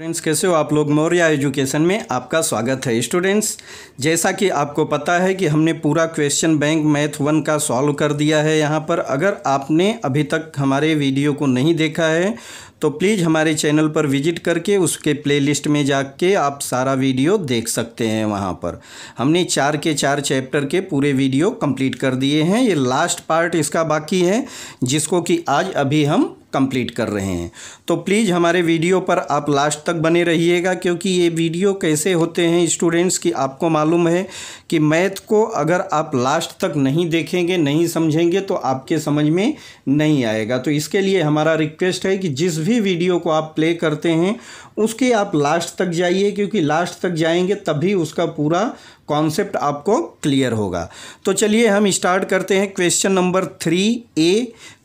friends कैसे हो आप लोग मौर्य एजुकेशन में आपका स्वागत है स्टूडेंट्स जैसा कि आपको पता है कि हमने पूरा क्वेश्चन बैंक मैथ वन का सॉल्व कर दिया है यहाँ पर अगर आपने अभी तक हमारे वीडियो को नहीं देखा है तो प्लीज़ हमारे चैनल पर विजिट करके उसके प्लेलिस्ट में जाके आप सारा वीडियो देख सकते हैं वहाँ पर हमने चार के चार चैप्टर के पूरे वीडियो कंप्लीट कर दिए हैं ये लास्ट पार्ट इसका बाकी है जिसको कि आज अभी हम कंप्लीट कर रहे हैं तो प्लीज़ हमारे वीडियो पर आप लास्ट तक बने रहिएगा क्योंकि ये वीडियो कैसे होते हैं स्टूडेंट्स की आपको मालूम है कि मैथ को अगर आप लास्ट तक नहीं देखेंगे नहीं समझेंगे तो आपके समझ में नहीं आएगा तो इसके लिए हमारा रिक्वेस्ट है कि जिस भी वीडियो को आप प्ले करते हैं उसके आप लास्ट तक जाइए क्योंकि लास्ट तक जाएंगे तभी उसका पूरा कॉन्सेप्ट आपको क्लियर होगा तो चलिए हम स्टार्ट करते हैं question number three A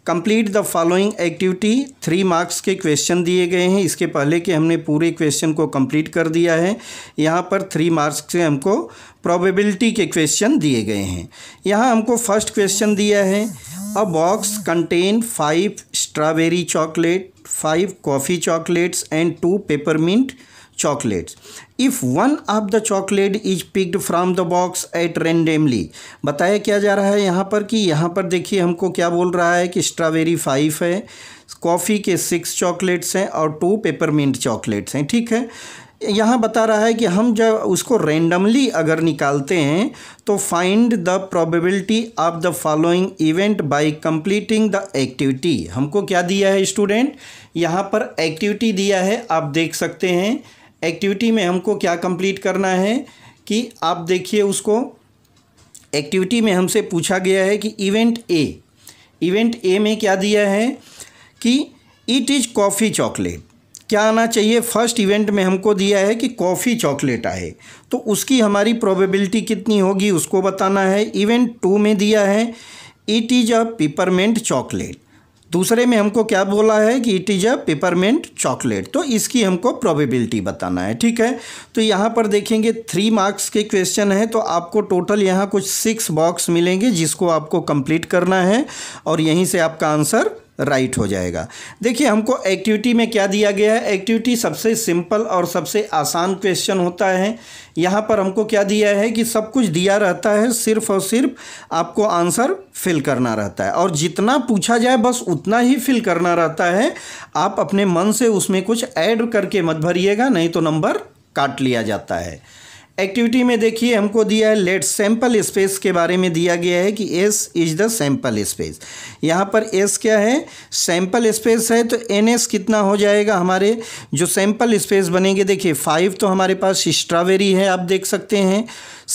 complete the following activity three marks के क्वेश्चन दिए गए हैं इसके पहले कि हमने पूरे क्वेश्चन को कंप्लीट कर दिया है यहाँ पर थ्री मार्क्स के हमको प्रोबेबिलिटी के क्वेश्चन दिए गए हैं यहाँ हमको फर्स्ट क्वेश्चन दिया है a box contain five strawberry chocolate five coffee chocolates and two peppermint chocolates if one of the chocolate is picked from the box at randomly बताया क्या जा रहा है यहाँ पर कि यहाँ पर देखिए हमको क्या बोल रहा है कि स्ट्रॉबेरी फाइव है कॉफ़ी के सिक्स चॉकलेट्स हैं और टू पेपरमिंट चॉकलेट्स हैं ठीक है यहाँ बता रहा है कि हम जब उसको रेंडमली अगर निकालते हैं तो find the probability of the following event by completing the activity हमको क्या दिया है स्टूडेंट यहाँ पर एक्टिविटी दिया है आप देख सकते हैं एक्टिविटी में हमको क्या कंप्लीट करना है कि आप देखिए उसको एक्टिविटी में हमसे पूछा गया है कि इवेंट ए इवेंट ए में क्या दिया है कि इट इज़ कॉफ़ी चॉकलेट क्या आना चाहिए फर्स्ट इवेंट में हमको दिया है कि कॉफ़ी चॉकलेट आए तो उसकी हमारी प्रोबेबिलिटी कितनी होगी उसको बताना है इवेंट टू में दिया है it is a peppermint chocolate दूसरे में हमको क्या बोला है कि it is a peppermint chocolate तो इसकी हमको प्रोबेबिलिटी बताना है ठीक है तो यहाँ पर देखेंगे थ्री मार्क्स के क्वेश्चन है तो आपको टोटल यहाँ कुछ सिक्स बॉक्स मिलेंगे जिसको आपको कंप्लीट करना है और यहीं से आपका आंसर राइट right हो जाएगा देखिए हमको एक्टिविटी में क्या दिया गया है एक्टिविटी सबसे सिंपल और सबसे आसान क्वेश्चन होता है यहाँ पर हमको क्या दिया है कि सब कुछ दिया रहता है सिर्फ और सिर्फ आपको आंसर फिल करना रहता है और जितना पूछा जाए बस उतना ही फिल करना रहता है आप अपने मन से उसमें कुछ ऐड करके मत भरिएगा नहीं तो नंबर काट लिया जाता है एक्टिविटी में देखिए हमको दिया है लेट सैंपल स्पेस के बारे में दिया गया है कि S is the sample space यहाँ पर एस क्या है सैंपल स्पेस है तो एन एस कितना हो जाएगा हमारे जो सैंपल स्पेस बनेंगे देखिए फाइव तो हमारे पास स्ट्रॉबेरी है आप देख सकते हैं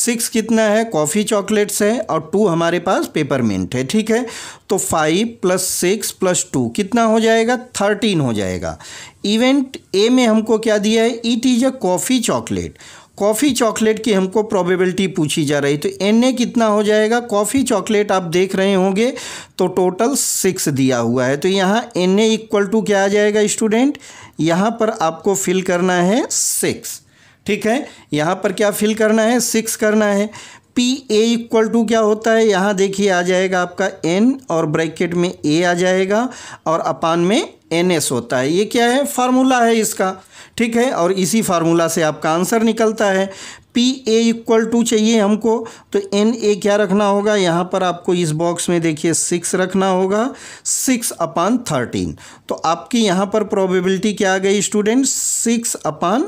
सिक्स कितना है कॉफ़ी चॉकलेट्स है और टू हमारे पास पेपरमेंट है ठीक है तो five plus six plus two कितना हो जाएगा थर्टीन हो जाएगा इवेंट ए में हमको क्या दिया है it is a coffee chocolate coffee chocolate की हमको प्रोबेबिलिटी पूछी जा रही तो एन ए कितना हो जाएगा कॉफ़ी चॉकलेट आप देख रहे होंगे तो टोटल सिक्स दिया हुआ है तो यहाँ एन ए इक्वल टू क्या आ जाएगा स्टूडेंट यहाँ पर आपको फिल करना है सिक्स ठीक है यहाँ पर क्या फिल करना है सिक्स करना है पी ए इक्वल टू क्या होता है यहाँ देखिए आ जाएगा आपका एन और ब्रैकेट में ए आ जाएगा और अपान में एन एस होता है ये क्या है फार्मूला है इसका ठीक है और इसी फार्मूला से आपका आंसर निकलता है पी ए इक्वल टू चाहिए हमको तो एन ए क्या रखना होगा यहाँ पर आपको इस बॉक्स में देखिए सिक्स रखना होगा सिक्स अपान थर्टीन तो आपकी यहाँ पर प्रोबेबिलिटी क्या आ गई स्टूडेंट सिक्स अपान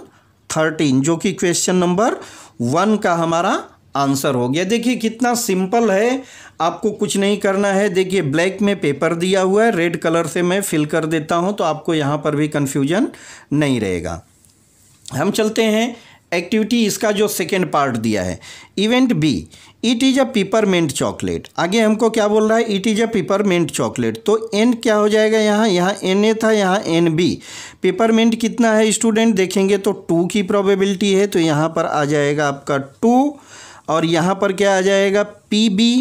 थर्टीन जो कि क्वेश्चन नंबर वन का हमारा आंसर हो गया देखिए कितना सिंपल है आपको कुछ नहीं करना है देखिए ब्लैक में पेपर दिया हुआ है रेड कलर से मैं फिल कर देता हूं तो आपको यहां पर भी कन्फ्यूजन नहीं रहेगा हम चलते हैं एक्टिविटी इसका जो सेकेंड पार्ट दिया है event B it is a mint chocolate आगे हमको क्या बोल रहा है it is a mint chocolate तो एन क्या हो जाएगा यहाँ यहाँ एन ए था यहाँ एन बी मेंट कितना है स्टूडेंट देखेंगे तो टू की प्रोबेबिलिटी है तो यहाँ पर आ जाएगा आपका टू और यहाँ पर क्या आ जाएगा पी बी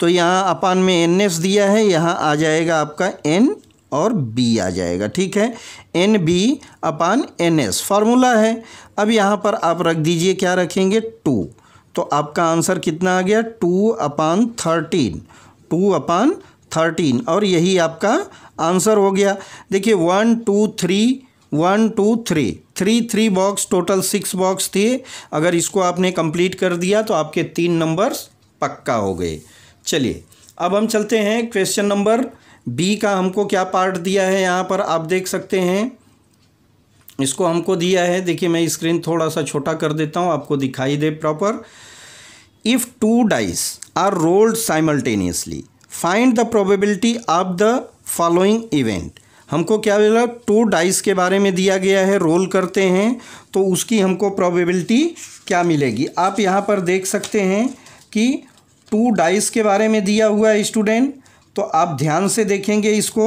तो यहाँ अपान में एन एस दिया है यहाँ आ जाएगा आपका एन और बी आ जाएगा ठीक है N B upon N S formula है अब यहाँ पर आप रख दीजिए क्या रखेंगे टू तो आपका आंसर कितना आ गया two upon thirteen two upon thirteen और यही आपका आंसर हो गया देखिए one two three one two three three three box total six box थे अगर इसको आपने कंप्लीट कर दिया तो आपके तीन नंबर्स पक्का हो गए चलिए अब हम चलते हैं क्वेश्चन नंबर बी का हमको क्या पार्ट दिया है यहाँ पर आप देख सकते हैं इसको हमको दिया है देखिए मैं स्क्रीन थोड़ा सा छोटा कर देता हूँ आपको दिखाई दे proper if two dice are rolled simultaneously find the probability of the following event हमको क्या मिला टू डाइस के बारे में दिया गया है रोल करते हैं तो उसकी हमको प्रोबेबिलिटी क्या मिलेगी आप यहाँ पर देख सकते हैं कि टू डाइस के बारे में दिया हुआ है स्टूडेंट तो आप ध्यान से देखेंगे इसको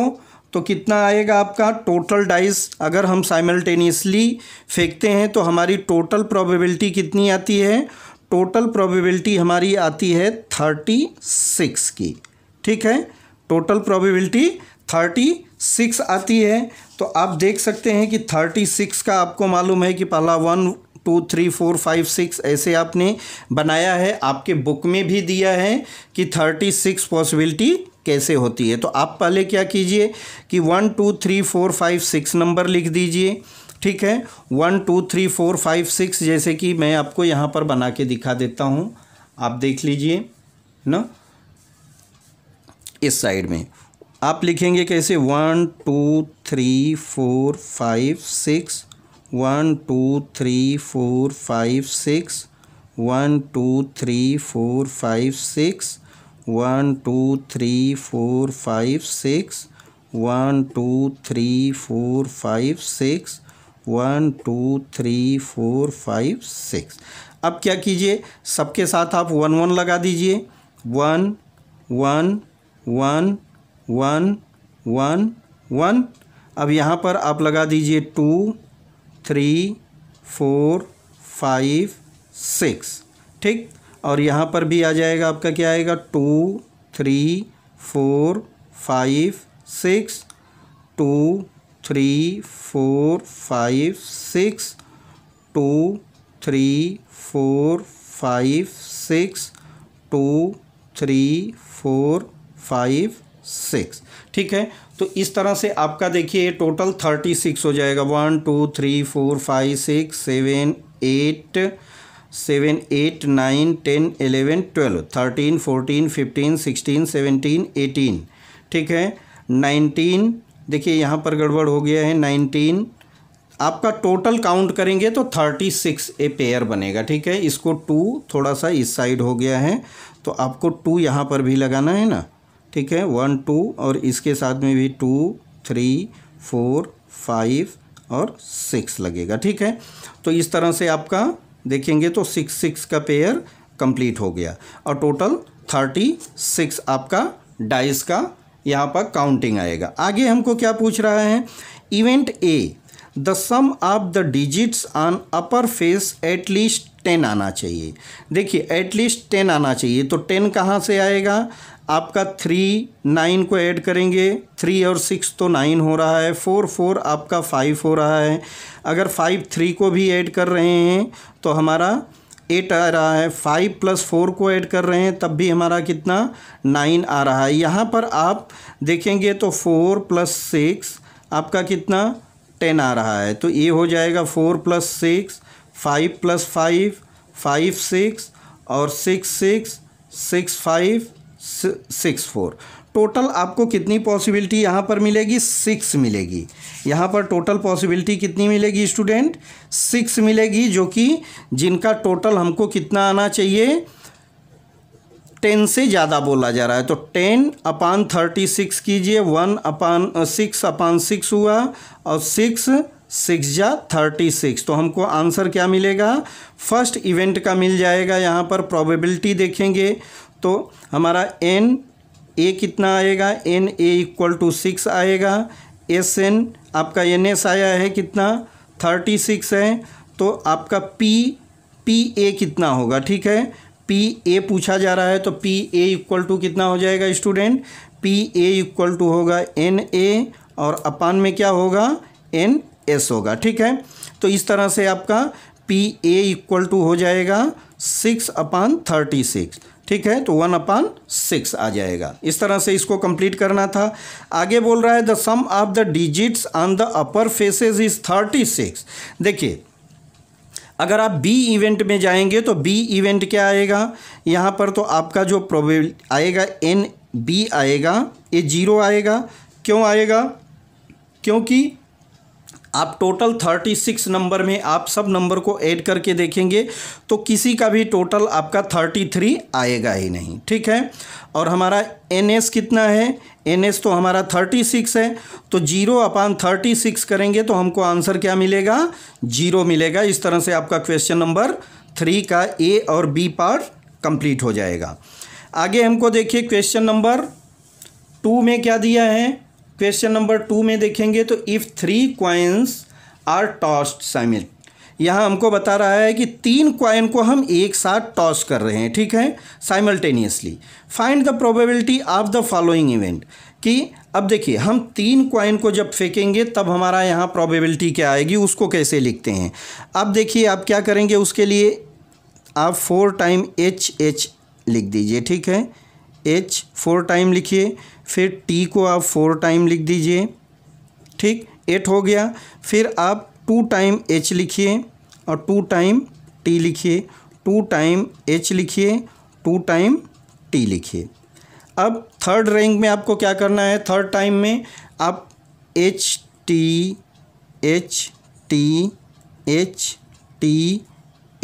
तो कितना आएगा आपका टोटल डाइस अगर हम साइमल्टेनियसली फेंकते हैं तो हमारी टोटल प्रोबेबिलिटी कितनी आती है टोटल प्रोबेबिलिटी हमारी आती है थर्टी सिक्स की ठीक है टोटल प्रोबेबिलिटी थर्टी सिक्स आती है तो आप देख सकते हैं कि थर्टी सिक्स का आपको मालूम है कि पहला one two three four five six ऐसे आपने बनाया है आपके बुक में भी दिया है कि थर्टी सिक्स पॉसिबिलिटी कैसे होती है तो आप पहले क्या कीजिए कि one two three four five six number लिख दीजिए ठीक है one two three four five six जैसे कि मैं आपको यहाँ पर बना के दिखा देता हूँ आप देख लीजिए ना इस साइड में आप लिखेंगे कैसे one two three four five six one two three four five six one two three four five six one two three four five six one two three four five six one two three four five six अब क्या कीजिए सबके साथ आप one one लगा दीजिए one one one one one one अब यहाँ पर आप लगा दीजिए two three four five six ठीक और यहाँ पर भी आ जाएगा आपका क्या आएगा two three four five six two three four five six two three four five six two three four five six ठीक है तो इस तरह से आपका देखिए टोटल थर्टी सिक्स हो जाएगा one two three four five six seven eight seven eight nine ten eleven twelve thirteen fourteen fifteen sixteen seventeen eighteen ठीक है नाइनटीन देखिए यहाँ पर गड़बड़ हो गया है नाइनटीन आपका टोटल काउंट करेंगे तो थर्टी सिक्स ए पेयर बनेगा ठीक है इसको टू थोड़ा सा इस साइड हो गया है तो आपको टू यहाँ पर भी लगाना है ना ठीक है वन टू और इसके साथ में भी टू थ्री फोर फाइव और सिक्स लगेगा ठीक है तो इस तरह से आपका देखेंगे तो सिक्स सिक्स का पेयर कंप्लीट हो गया और टोटल थर्टी सिक्स आपका डाइस का यहाँ पर काउंटिंग आएगा आगे हमको क्या पूछ रहा है event A the sum of the digits on upper face at least ten आना चाहिए देखिए एटलीस्ट टेन आना चाहिए तो टेन कहाँ से आएगा आपका थ्री नाइन को ऐड करेंगे थ्री और सिक्स तो नाइन हो रहा है फोर फोर आपका फाइव हो रहा है अगर फाइव थ्री को भी ऐड कर रहे हैं तो हमारा एट आ रहा है फाइव प्लस फोर को ऐड कर रहे हैं तब भी हमारा कितना नाइन आ रहा है यहाँ पर आप देखेंगे तो फोर प्लस सिक्स आपका कितना टेन आ रहा है तो ये हो जाएगा four plus six five plus five five six और six six six five six four total आपको कितनी पॉसिबिलिटी यहाँ पर मिलेगी सिक्स मिलेगी यहाँ पर टोटल पॉसिबिलिटी कितनी मिलेगी स्टूडेंट सिक्स मिलेगी जो कि जिनका टोटल हमको कितना आना चाहिए टेन से ज़्यादा बोला जा रहा है तो टेन अपान थर्टी सिक्स कीजिए one upon six upon six हुआ और सिक्स सिक्स जा थर्टी सिक्स तो हमको आंसर क्या मिलेगा फर्स्ट इवेंट का मिल जाएगा यहाँ पर प्रोबेबिलिटी देखेंगे तो हमारा एन ए कितना आएगा N A equal to six आएगा एस एन आपका एन एस आया है कितना थर्टी सिक्स है तो आपका पी पी ए कितना होगा ठीक है पी ए पूछा जा रहा है तो पी ए इक्वल टू कितना हो जाएगा student P A equal to होगा एन ए और अपान में क्या होगा एन एस होगा ठीक है तो इस तरह से आपका पी ए इक्वल टू हो जाएगा सिक्स अपान थर्टी सिक्स ठीक है तो वन अपान सिक्स आ जाएगा इस तरह से इसको कंप्लीट करना था आगे बोल रहा है the sum of the digits on the upper faces is thirty six देखिए अगर आप बी इवेंट में जाएंगे तो बी इवेंट क्या आएगा यहाँ पर तो आपका जो प्रोबेबल आएगा एन बी आएगा ये जीरो आएगा क्यों आएगा क्योंकि आप टोटल थर्टी सिक्स नंबर में आप सब नंबर को ऐड करके देखेंगे तो किसी का भी टोटल आपका थर्टी थ्री आएगा ही नहीं ठीक है और हमारा एन एस कितना है एन एस तो हमारा थर्टी सिक्स है तो जीरो अपान थर्टी सिक्स करेंगे तो हमको आंसर क्या मिलेगा जीरो मिलेगा इस तरह से आपका क्वेश्चन नंबर थ्री का ए और बी पार्ट कंप्लीट हो जाएगा आगे हमको देखिए क्वेश्चन नंबर टू में क्या दिया है क्वेश्चन नंबर टू में देखेंगे तो if three coins are tossed साइमिल यहाँ हमको बता रहा है कि तीन क्वाइन को हम एक साथ टॉस कर रहे हैं ठीक है simultaneously find the probability of the following event कि अब देखिए हम तीन क्वाइन को जब फेंकेंगे तब हमारा यहाँ प्रोबेबिलिटी क्या आएगी उसको कैसे लिखते हैं अब देखिए आप क्या करेंगे उसके लिए आप फोर टाइम एच एच लिख दीजिए ठीक है एच फोर टाइम लिखिए फिर टी को आप फोर टाइम लिख दीजिए ठीक एट हो गया फिर आप टू टाइम एच लिखिए और टू टाइम टी लिखिए टू टाइम एच लिखिए टू टाइम टी लिखिए अब थर्ड रैंक में आपको क्या करना है थर्ड टाइम में आप H T H T H T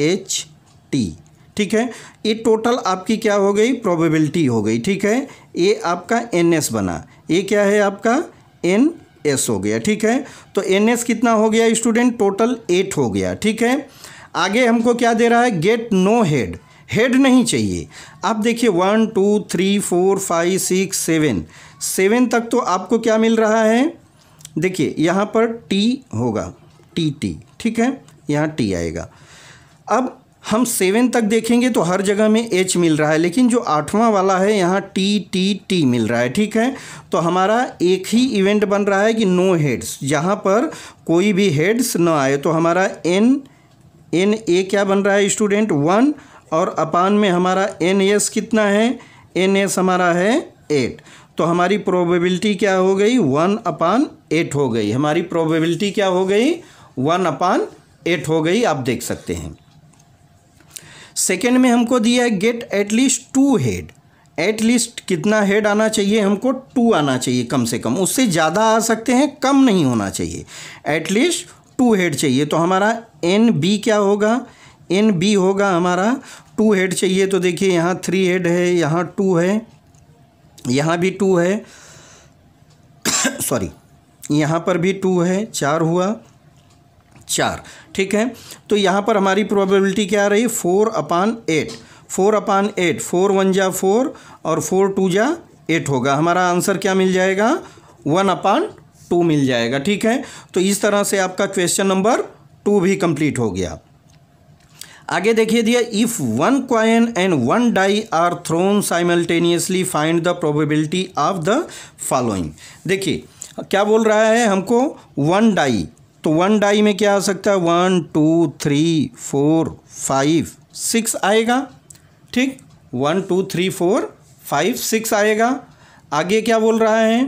H T ठीक है ये टोटल आपकी क्या हो गई प्रोबेबिलिटी हो गई ठीक है ये आपका एन एस बना ये क्या है आपका एन एस हो गया ठीक है तो एन एस कितना हो गया स्टूडेंट टोटल एट हो गया ठीक है आगे हमको क्या दे रहा है गेट नो हेड हेड नहीं चाहिए आप देखिए one two three four five six seven seven तक तो आपको क्या मिल रहा है देखिए यहाँ पर टी होगा टी टी ठीक है यहाँ टी आएगा अब हम सेवन तक देखेंगे तो हर जगह में एच मिल रहा है लेकिन जो आठवां वाला है यहाँ टी टी टी मिल रहा है ठीक है तो हमारा एक ही इवेंट बन रहा है कि नो हेड्स यहाँ पर कोई भी हेड्स ना आए तो हमारा एन एन ए क्या बन रहा है स्टूडेंट वन और अपान में हमारा एन एस कितना है एन एस हमारा है एट तो हमारी प्रोबेबिलिटी क्या हो गई वन अपान एट हो गई हमारी प्रोबेबिलिटी क्या हो गई वन अपान एट हो गई आप देख सकते हैं सेकेंड में हमको दिया है get at least two head at least कितना हेड आना चाहिए हमको टू आना चाहिए कम से कम उससे ज़्यादा आ सकते हैं कम नहीं होना चाहिए एटलीस्ट टू हेड चाहिए तो हमारा एन बी क्या होगा एन बी होगा हमारा टू हेड चाहिए तो देखिए यहाँ थ्री हेड है यहाँ टू है यहाँ भी टू है सॉरी यहाँ पर भी टू है चार हुआ चार ठीक है तो यहाँ पर हमारी प्रोबेबिलिटी क्या आ रही four upon eight four upon eight four one जा फोर और फोर टू जा एट होगा हमारा आंसर क्या मिल जाएगा वन अपान टू मिल जाएगा ठीक है तो इस तरह से आपका क्वेश्चन नंबर टू भी कंप्लीट हो गया आगे देखिए दिया if one coin and one die are thrown simultaneously find the probability of the following देखिए क्या बोल रहा है हमको वन डाई तो वन डाई में क्या आ सकता है one two three four five six आएगा ठीक one two three four five six आएगा आगे क्या बोल रहा है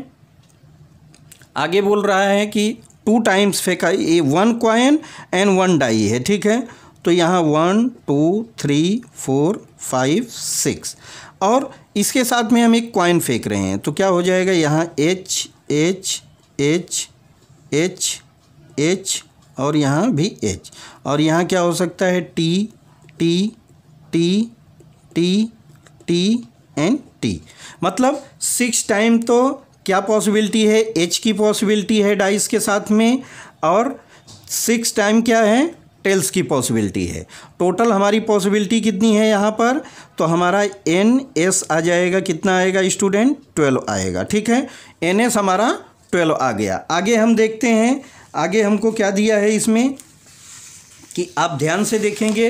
आगे बोल रहा है कि टू टाइम्स फेंका ये one coin and one die है ठीक है तो यहाँ one two three four five six और इसके साथ में हम एक क्वाइन फेंक रहे हैं तो क्या हो जाएगा यहाँ H H H H H और यहाँ भी एच और यहाँ क्या हो सकता है T T T T T and T मतलब सिक्स टाइम तो क्या पॉसिबिलिटी है एच की पॉसिबिलिटी है डाइस के साथ में और सिक्स टाइम क्या है टेल्स की पॉसिबिलिटी है टोटल हमारी पॉसिबिलिटी कितनी है यहाँ पर तो हमारा एन एस आ जाएगा कितना आएगा स्टूडेंट ट्वेल्व आएगा ठीक है एन एस हमारा ट्वेल्व आ गया आगे हम देखते हैं आगे हमको क्या दिया है इसमें कि आप ध्यान से देखेंगे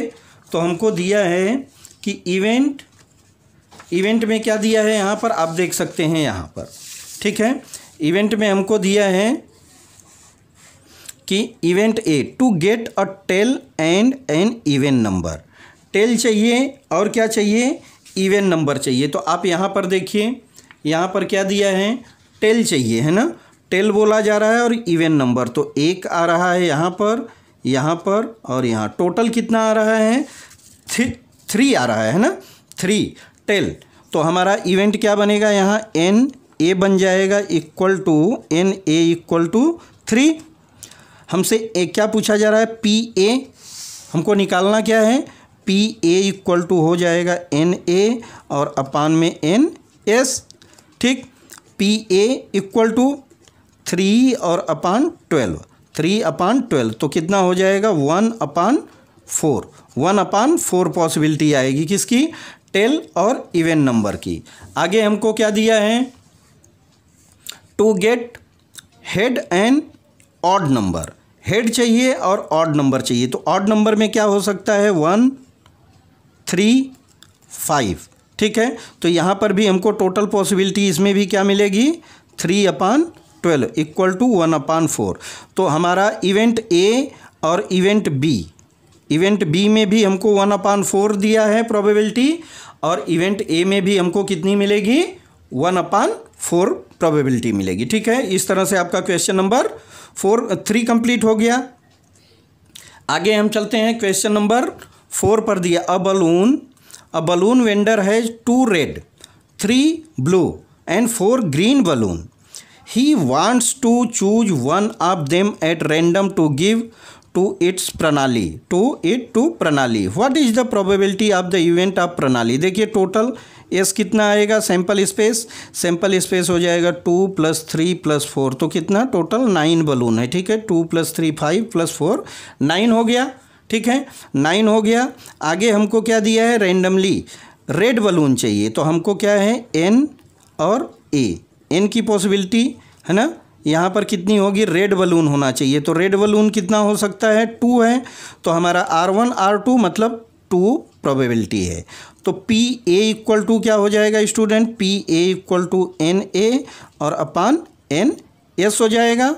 तो हमको दिया है कि इवेंट इवेंट में क्या दिया है यहाँ पर आप देख सकते हैं यहाँ पर ठीक है इवेंट में हमको दिया है कि event A to get a tail and an even number tail चाहिए और क्या चाहिए इवेंट नंबर चाहिए तो आप यहाँ पर देखिए यहाँ पर क्या दिया है टेल चाहिए है ना टेल बोला जा रहा है और इवेंट नंबर तो एक आ रहा है यहाँ पर यहाँ पर और यहाँ टोटल कितना आ रहा है थ्री थ्री आ रहा है ना थ्री टेल तो हमारा इवेंट क्या बनेगा यहाँ एन ए बन जाएगा equal to N A equal to three हमसे ए क्या पूछा जा रहा है पी ए हमको निकालना क्या है पी ए इक्वल टू हो जाएगा एन ए और अपान में एन एस ठीक P A equal to three और upon twelve three upon twelve तो कितना हो जाएगा one upon four one upon four possibility आएगी किसकी टेल और इवन नंबर की आगे हमको क्या दिया है to get head and odd number head चाहिए और ऑड नंबर चाहिए तो ऑड नंबर में क्या हो सकता है वन थ्री फाइव ठीक है तो यहाँ पर भी हमको टोटल पॉसिबिलिटी इसमें भी क्या मिलेगी three upon twelve equal to one upon four तो हमारा इवेंट ए और इवेंट बी इवेंट बी में भी हमको वन अपान फोर दिया है प्रोबेबिलिटी और इवेंट ए में भी हमको कितनी मिलेगी वन अपान फोर प्रोबेबिलिटी मिलेगी ठीक है इस तरह से आपका question number four three complete हो गया आगे हम चलते हैं क्वेश्चन नंबर फोर पर दिया a balloon a balloon vendor has two red three blue and four green balloon he wants to choose one of them at random to give to its pranali to it to pranali what is the probability of the event of pranali देखिए total S कितना आएगा sample space sample space हो जाएगा two plus three plus four तो कितना total nine balloon है ठीक है two plus three five plus four nine हो गया ठीक है नाइन हो गया आगे हमको क्या दिया है रैंडमली रेड बलून चाहिए तो हमको क्या है एन और ए एन की पॉसिबिलिटी है ना यहाँ पर कितनी होगी रेड बलून होना चाहिए तो रेड बलून कितना हो सकता है टू है तो हमारा आर वन आर टू मतलब टू प्रोबेबिलिटी है तो पी ए इक्वल टू क्या हो जाएगा student P A equal to N A और अपान एन एस हो जाएगा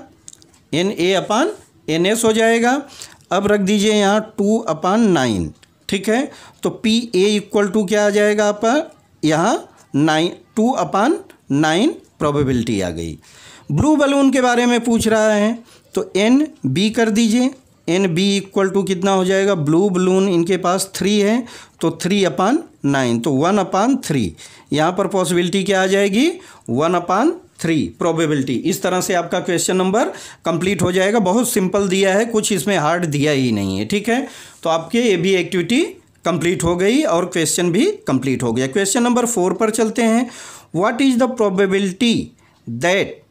N A upon N S हो जाएगा अब रख दीजिए यहाँ टू अपान नाइन ठीक है तो पी ए इक्वल टू क्या आ जाएगा आपका यहाँ nine two upon nine probability आ गई ब्लू बलून के बारे में पूछ रहा है तो एन बी कर दीजिए एन बी इक्वल टू कितना हो जाएगा ब्लू बलून इनके पास थ्री है तो थ्री अपान नाइन तो वन अपान थ्री यहाँ पर पॉसिबिलिटी क्या आ जाएगी वन अपान थ्री प्रोबेबिलिटी इस तरह से आपका क्वेश्चन नंबर कंप्लीट हो जाएगा बहुत सिंपल दिया है कुछ इसमें हार्ड दिया ही नहीं है ठीक है तो आपके ये भी एक्टिविटी कंप्लीट हो गई और क्वेश्चन भी कंप्लीट हो गया क्वेश्चन नंबर फोर पर चलते हैं what is the probability that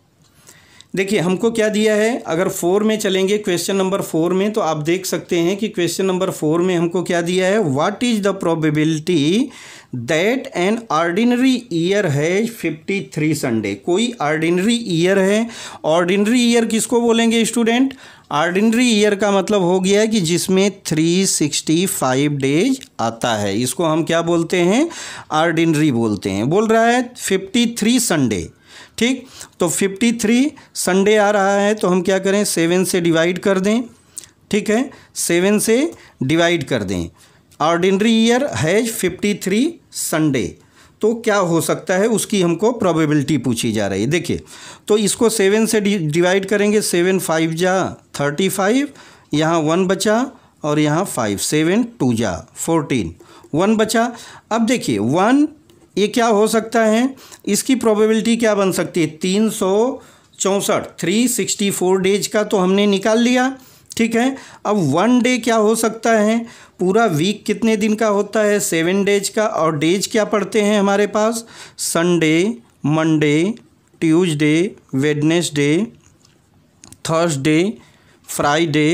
देखिए हमको क्या दिया है अगर फोर में चलेंगे क्वेश्चन नंबर फोर में तो आप देख सकते हैं कि क्वेश्चन नंबर फोर में हमको क्या दिया है what is the probability that an ordinary year है फिफ्टी थ्री संडे कोई ऑर्डिनरी ईयर है ऑर्डिनरी ईयर किसको बोलेंगे स्टूडेंट ऑर्डिनरी ईयर का मतलब हो गया है कि जिसमें थ्री सिक्सटी फाइव डेज आता है इसको हम क्या बोलते हैं ऑर्डिनरी बोलते हैं बोल रहा है फिफ्टी थ्री संडे ठीक तो फिफ्टी थ्री संडे आ रहा है तो हम क्या करें सेवन से डिवाइड कर दें ठीक है सेवन से डिवाइड कर दें ordinary year has fifty three Sundays तो क्या हो सकता है उसकी हमको प्रोबेबिलिटी पूछी जा रही है देखिए तो इसको सेवन से डिवाइड करेंगे सेवन फाइव जा थर्टी फाइव यहाँ वन बचा और यहाँ फाइव सेवन टू जा फोर्टीन वन बचा अब देखिए वन ये क्या हो सकता है इसकी प्रोबेबिलिटी क्या बन सकती है तीन सौ चौंसठ थ्री सिक्सटी फोर डेज का तो हमने निकाल लिया ठीक है अब वन डे क्या हो सकता है पूरा वीक कितने दिन का होता है सेवन डेज का और डेज क्या पढ़ते हैं हमारे पास Sunday Monday Tuesday Wednesday Thursday Friday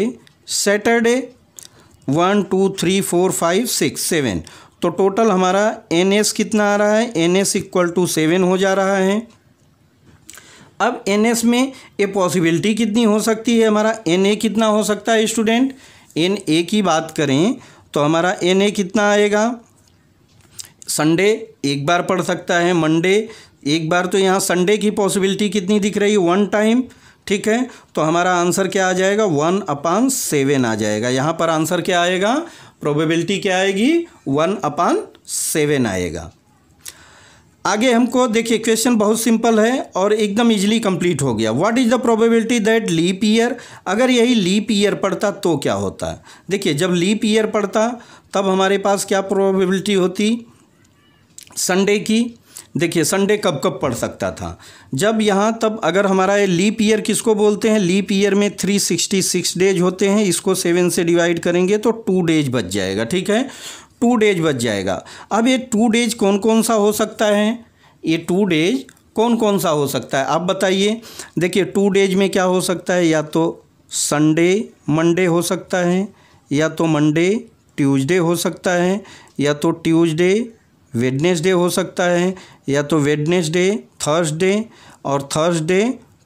Saturday one two three four five six seven तो टोटल हमारा एन एस कितना आ रहा है N S equal to seven हो जा रहा है अब एन एस में ये पॉसिबिलिटी कितनी हो सकती है हमारा एन ए कितना हो सकता है स्टूडेंट एन ए की बात करें तो हमारा एन ए कितना आएगा संडे एक बार पढ़ सकता है मंडे एक बार तो यहाँ संडे की पॉसिबिलिटी कितनी दिख रही है वन टाइम ठीक है तो हमारा आंसर क्या आ जाएगा वन अपान सेवन आ जाएगा यहाँ पर आंसर क्या आएगा प्रोबेबिलिटी क्या आएगी वन अपान सेवन आएगा आगे हमको देखिए क्वेश्चन बहुत सिंपल है और एकदम इजीली कंप्लीट हो गया what is the probability that leap year अगर यही लीप ईयर पड़ता तो क्या होता देखिए जब लीप ईयर पड़ता तब हमारे पास क्या प्रोबेबिलिटी होती संडे की देखिए संडे कब कब पड़ सकता था जब यहाँ तब अगर हमारा ये लीप ईयर किसको बोलते हैं लीप ईयर में थ्री सिक्सटी सिक्स डेज होते हैं इसको सेवन से डिवाइड करेंगे तो टू डेज बच जाएगा ठीक है टू डेज बच जाएगा अब ये टू डेज कौन कौन सा हो सकता है ये टू डेज कौन कौन सा हो सकता है आप बताइए देखिए टू डेज में क्या हो सकता है या तो संडे मंडे हो सकता है या तो मंडे ट्यूज़डे हो सकता है या तो ट्यूजडे वेडनेसडे हो सकता है या तो वेडनेसडे थर्सडे और थर्सडे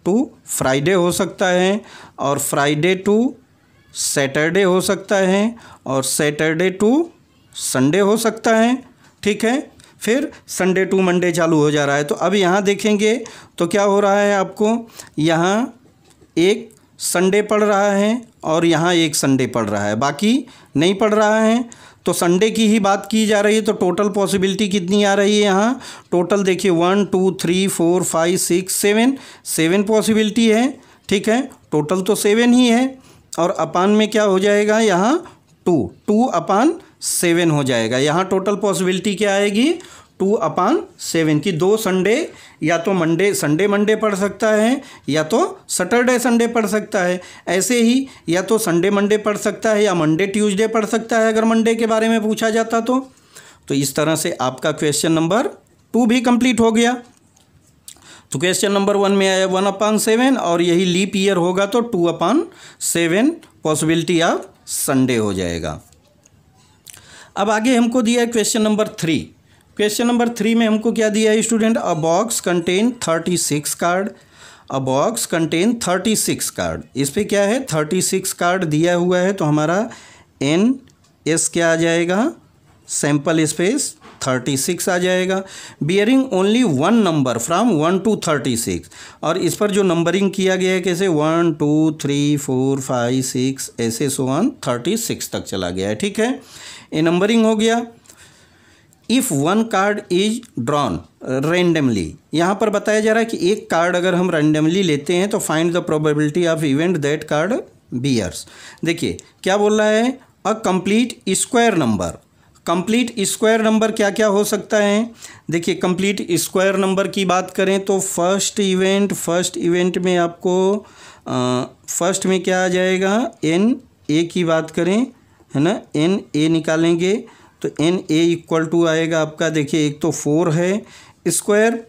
टू फ्राइडे हो सकता है और फ्राइडे टू सैटरडे हो सकता है और सैटरडे टू संडे हो सकता है ठीक है फिर संडे टू मंडे चालू हो जा रहा है तो अब यहाँ देखेंगे तो क्या हो रहा है आपको यहाँ एक संडे पढ़ रहा है और यहाँ एक संडे पढ़ रहा है बाकी नहीं पढ़ रहा है तो संडे की ही बात की जा रही है तो टोटल पॉसिबिलिटी कितनी आ रही है यहाँ टोटल देखिए one two three four five six seven seven possibility है ठीक है टोटल तो सेवन ही है और अपान में क्या हो जाएगा यहाँ टू टू अपान सेवन हो जाएगा यहाँ टोटल पॉसिबिलिटी क्या आएगी टू अपान सेवन की दो संडे या तो मंडे संडे मंडे पढ़ सकता है या तो सटरडे संडे पढ़ सकता है ऐसे ही या तो संडे मंडे पड़ सकता है या मंडे ट्यूसडे पढ़ सकता है अगर मंडे के बारे में पूछा जाता तो तो इस तरह से आपका क्वेश्चन नंबर टू भी कंप्लीट हो गया तो क्वेश्चन नंबर वन में आया वन अपान सेवन और यही लीप ईयर होगा तो two upon seven possibility of Sunday हो जाएगा अब आगे हमको दिया है question number three question number three में हमको क्या दिया है student a box contain thirty six card a box contain thirty six card इस पर क्या है थर्टी सिक्स कार्ड दिया हुआ है तो हमारा एन एस क्या आ जाएगा सैम्पल स्पेस थर्टी सिक्स आ जाएगा bearing only one number from one to thirty six और इस पर जो नंबरिंग किया गया है कैसे one two three four five six ऐसे सो वन थर्टी सिक्स तक चला गया है ठीक है ये नंबरिंग हो गया if one card is drawn randomly यहाँ पर बताया जा रहा है कि एक कार्ड अगर हम रेंडमली लेते हैं तो find the probability of event that card bears देखिए क्या बोल रहा है a complete square number complete square number क्या क्या हो सकता है देखिए कंप्लीट स्क्वायर नंबर की बात करें तो फर्स्ट इवेंट फर्स्ट इवेंट में आपको फर्स्ट में क्या आ जाएगा एन ए की बात करें है ना एन ए निकालेंगे तो एन ए इक्वल टू आएगा आपका देखिए एक तो फोर है स्क्वायर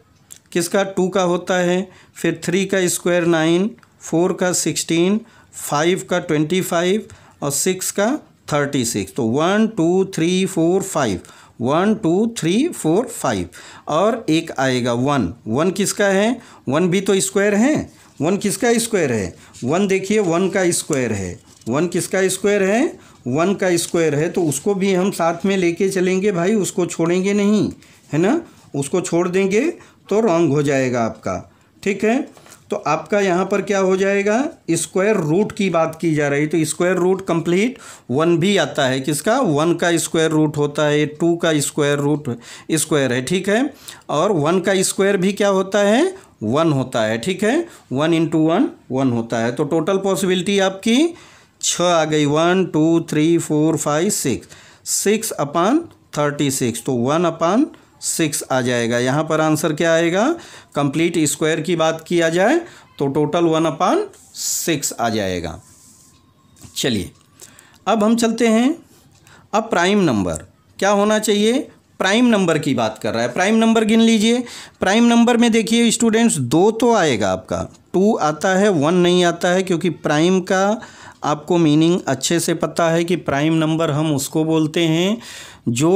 किसका टू का होता है फिर थ्री का स्क्वायर नाइन फोर का सिक्सटीन फाइव का ट्वेंटी फाइव और सिक्स का थर्टी सिक्स तो one two three four five one two three four five और एक आएगा वन वन किसका है वन भी तो स्क्वायर है वन किसका स्क्वायर है वन देखिए वन का स्क्वायर है वन किसका स्क्वायर है वन का स्क्वायर है तो उसको भी हम साथ में लेके चलेंगे भाई उसको छोड़ेंगे नहीं है ना उसको छोड़ देंगे तो रॉन्ग हो जाएगा आपका ठीक है तो आपका यहाँ पर क्या हो जाएगा स्क्वायर रूट की बात की जा रही तो स्क्वायर रूट कंप्लीट वन भी आता है किसका वन का स्क्वायर रूट होता है टू का स्क्वायर रूट स्क्वायर है ठीक है और वन का स्क्वायर भी क्या होता है वन होता है ठीक है वन इंटू वन वन होता है तो टोटल पॉसिबिलिटी आपकी छः आ गई one two three four five six six upon thirty six तो वन अपान सिक्स आ जाएगा यहाँ पर आंसर क्या आएगा कंप्लीट स्क्वायर की बात किया जाए तो टोटल वन अपान सिक्स आ जाएगा चलिए अब हम चलते हैं अब प्राइम नंबर क्या होना चाहिए प्राइम नंबर की बात कर रहा है प्राइम नंबर गिन लीजिए प्राइम नंबर में देखिए स्टूडेंट्स दो तो आएगा आपका टू आता है वन नहीं आता है क्योंकि प्राइम का आपको मीनिंग अच्छे से पता है कि प्राइम नंबर हम उसको बोलते हैं जो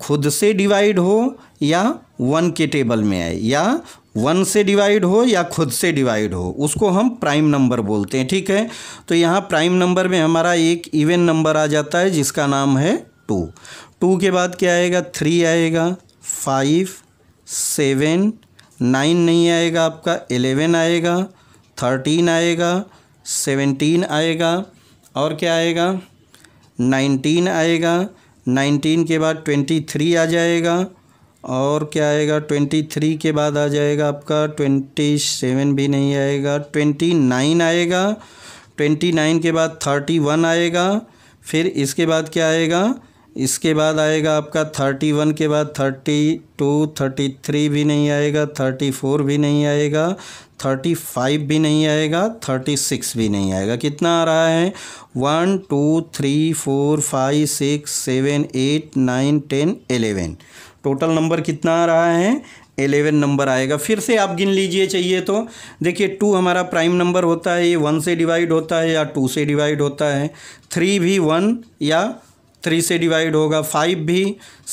खुद से डिवाइड हो या वन के टेबल में आए या वन से डिवाइड हो या खुद से डिवाइड हो उसको हम प्राइम नंबर बोलते हैं ठीक है तो यहाँ प्राइम नंबर में हमारा एक इवेंट नंबर आ जाता है जिसका नाम है टू टू के बाद क्या आएगा थ्री आएगा फाइव सेवन नाइन नहीं आएगा आपका एलेवन आएगा थर्टीन आएगा सेवेंटीन आएगा और क्या आएगा नाइनटीन आएगा नाइनटीन के बाद ट्वेंटी थ्री आ जाएगा और क्या आएगा ट्वेंटी थ्री के बाद आ जाएगा आपका ट्वेंटी सेवन भी नहीं आएगा ट्वेंटी नाइन आएगा ट्वेंटी नाइन के बाद थर्टी वन आएगा फिर इसके बाद क्या आएगा इसके बाद आएगा आपका थर्टी वन के बाद थर्टी टू थर्टी थ्री भी नहीं आएगा थर्टी फोर भी नहीं आएगा थर्टी फाइव भी नहीं आएगा थर्टी सिक्स भी नहीं आएगा कितना आ रहा है one two three four five six seven eight nine ten eleven total number कितना आ रहा है एलेवन नंबर आएगा फिर से आप गिन लीजिए चाहिए तो देखिए टू हमारा प्राइम नंबर होता है ये वन से डिवाइड होता है या टू से डिवाइड होता है थ्री भी वन या थ्री से डिवाइड होगा फाइव भी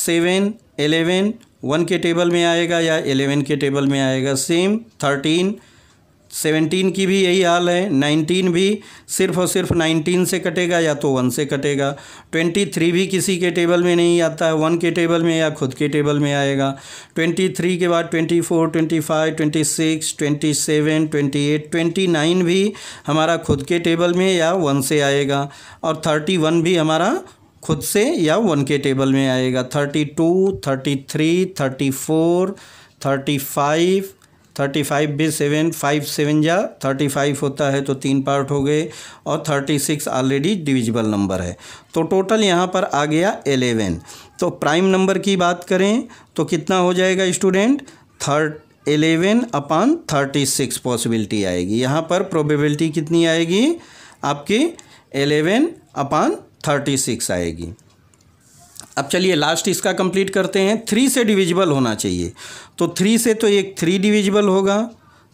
सेवन एलेवन वन के टेबल में आएगा या एलेवन के टेबल में आएगा सेम थर्टीन सेवनटीन की भी यही हाल है नाइनटीन भी सिर्फ और सिर्फ नाइनटीन से कटेगा या तो वन से कटेगा ट्वेंटी थ्री भी किसी के टेबल में नहीं आता है वन के टेबल में या खुद के टेबल में आएगा ट्वेंटी थ्री के बाद twenty four twenty five twenty six twenty seven twenty eight twenty nine भी हमारा खुद के टेबल में या वन से आएगा और थर्टी वन भी हमारा खुद से या वन के टेबल में आएगा thirty two thirty three thirty four thirty five thirty five भी सेवन फाइव सेवन जा थर्टी फाइव होता है तो तीन पार्ट हो गए और thirty six already divisible number है तो टोटल यहाँ पर आ गया एलेवन तो प्राइम नंबर की बात करें तो कितना हो जाएगा student thirty eleven upon thirty six possibility आएगी यहाँ पर प्रोबेबिलिटी कितनी आएगी आपकी एलेवन अपॉन थर्टी सिक्स आएगी अब चलिए लास्ट इसका कंप्लीट करते हैं थ्री से डिविजिबल होना चाहिए तो थ्री से तो एक थ्री डिविजिबल होगा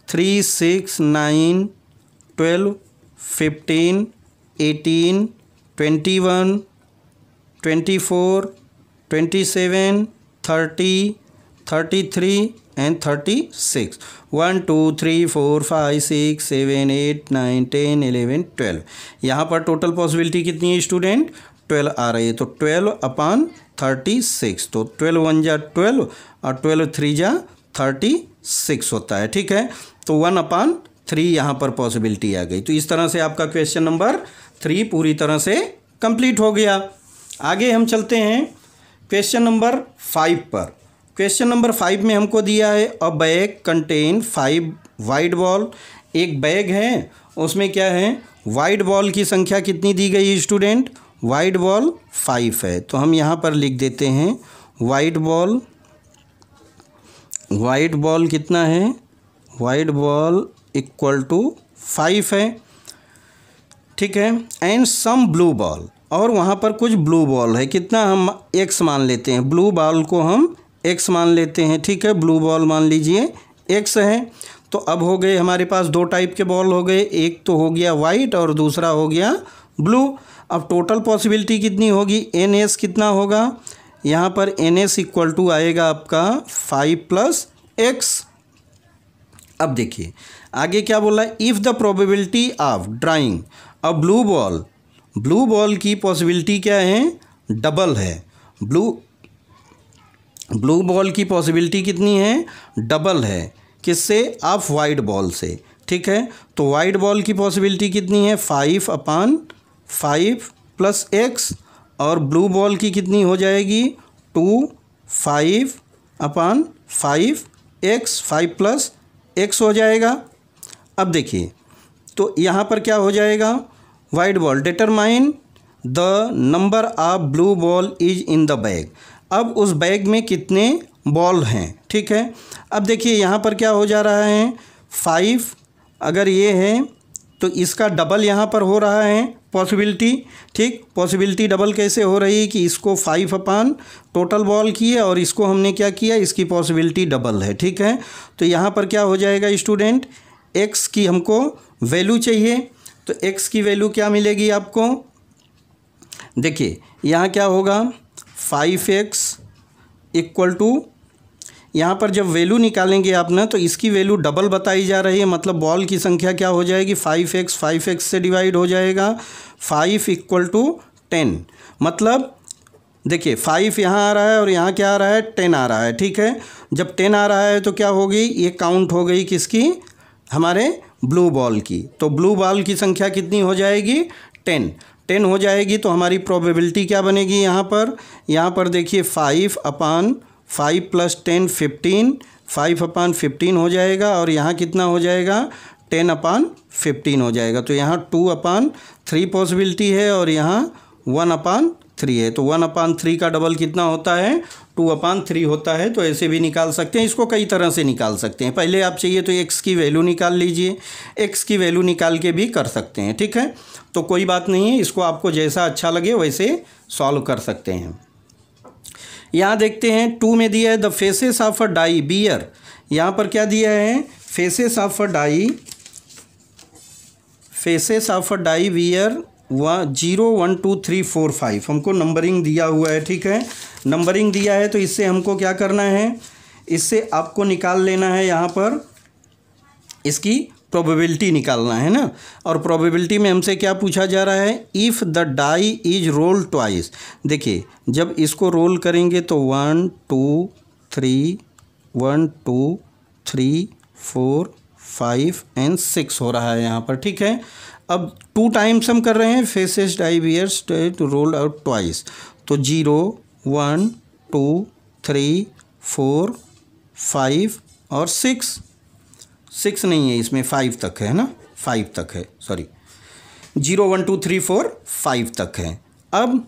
three six nine twelve fifteen eighteen twenty one twenty four twenty seven thirty thirty three and thirty six one two three four five six seven eight nine ten eleven twelve यहाँ पर total possibility कितनी है student twelve आ रही है तो twelve upon six तो twelve one जा twelve और ट्वेल्व थ्री जा थर्टी सिक्स होता है ठीक है तो वन अपान थ्री यहाँ पर पॉसिबिलिटी आ गई तो इस तरह से आपका क्वेश्चन नंबर थ्री पूरी तरह से कंप्लीट हो गया आगे हम चलते हैं क्वेश्चन नंबर फाइव पर क्वेश्चन नंबर फाइव में हमको दिया है a bag contain five white ball एक बैग है उसमें क्या है वाइड बॉल की संख्या कितनी दी गई स्टूडेंट वाइड बॉल फाइव है तो हम यहाँ पर लिख देते हैं वाइड बॉल वाइड बॉल कितना है white ball equal to five है ठीक है एंड सम ब्लू बॉल और वहाँ पर कुछ ब्लू बॉल है कितना हम एक्स मान लेते हैं ब्लू बॉल को हम एक्स मान लेते हैं ठीक है ब्लू बॉल मान लीजिए एक्स है तो अब हो गए हमारे पास दो टाइप के बॉल हो गए एक तो हो गया वाइट और दूसरा हो गया ब्लू अब टोटल पॉसिबिलिटी कितनी होगी एन एस कितना होगा यहाँ पर एन एस इक्वल टू आएगा आपका फाइव प्लस एक्स अब देखिए आगे क्या बोला if the probability of drawing a blue ball blue ball की पॉसिबिलिटी क्या है डबल है ब्लू ब्लू बॉल की पॉसिबिलिटी कितनी है डबल है किससे आप वाइड बॉल से ठीक है तो वाइड बॉल की पॉसिबिलिटी कितनी है five upon five plus x और ब्लू बॉल की कितनी हो जाएगी two five upon five x five plus x हो जाएगा अब देखिए तो यहाँ पर क्या हो जाएगा white ball determine the number of blue ball is in the bag अब उस बैग में कितने बॉल हैं ठीक है अब देखिए यहाँ पर क्या हो जा रहा है फाइव अगर ये है तो इसका डबल यहाँ पर हो रहा है पॉसिबिलिटी ठीक पॉसिबिलिटी डबल कैसे हो रही है कि इसको फाइव अपान टोटल बॉल की है और इसको हमने क्या किया इसकी पॉसिबिलिटी डबल है ठीक है तो यहाँ पर क्या हो जाएगा स्टूडेंट एक्स की हमको वैल्यू चाहिए तो एक्स की वैल्यू क्या मिलेगी आपको देखिए यहाँ क्या होगा फाइव एक्स इक्वल टू यहाँ पर जब वैल्यू निकालेंगे आप ना तो इसकी वैल्यू डबल बताई जा रही है मतलब बॉल की संख्या क्या हो जाएगी फाइव एक्स फाइव एक्स से डिवाइड हो जाएगा फाइव इक्वल टू टेन मतलब देखिए फाइव यहाँ आ रहा है और यहाँ क्या आ रहा है टेन आ रहा है ठीक है जब टेन आ रहा है तो क्या होगी ये काउंट हो गई किसकी हमारे ब्लू बॉल की तो ब्लू बॉल की संख्या कितनी हो जाएगी टेन टेन हो जाएगी तो हमारी प्रोबेबिलिटी क्या बनेगी यहाँ पर यहाँ पर देखिए five upon five plus ten fifteen five upon fifteen हो जाएगा और यहाँ कितना हो जाएगा टेन अपान फिफ्टीन हो जाएगा तो यहाँ टू अपान थ्री पॉसिबिलिटी है और यहाँ वन अपान थ्री है तो वन अपान थ्री का डबल कितना होता है टू अपान थ्री होता है तो ऐसे भी निकाल सकते हैं इसको कई तरह से निकाल सकते हैं पहले आप चाहिए तो एक्स की वैल्यू निकाल लीजिए एक्स की वैल्यू निकाल के भी कर सकते हैं ठीक है तो कोई बात नहीं है इसको आपको जैसा अच्छा लगे वैसे सॉल्व कर सकते हैं यहाँ देखते हैं टू में दिया है the faces of a die bear यहाँ पर क्या दिया है faces of a die faces of a die bear व zero one two three four five हमको नंबरिंग दिया हुआ है ठीक है नंबरिंग दिया है तो इससे हमको क्या करना है इससे आपको निकाल लेना है यहाँ पर इसकी प्रोबेबिलिटी निकालना है ना और प्रोबेबिलिटी में हमसे क्या पूछा जा रहा है if the die is roll twice देखिए जब इसको रोल करेंगे तो one two three one two three four five and six हो रहा है यहाँ पर ठीक है अब टू टाइम्स हम कर रहे हैं faces die years to roll out twice तो zero one two three four five और सिक्स सिक्स नहीं है इसमें फाइव तक है ना फाइव तक है sorry zero one two three four five तक है अब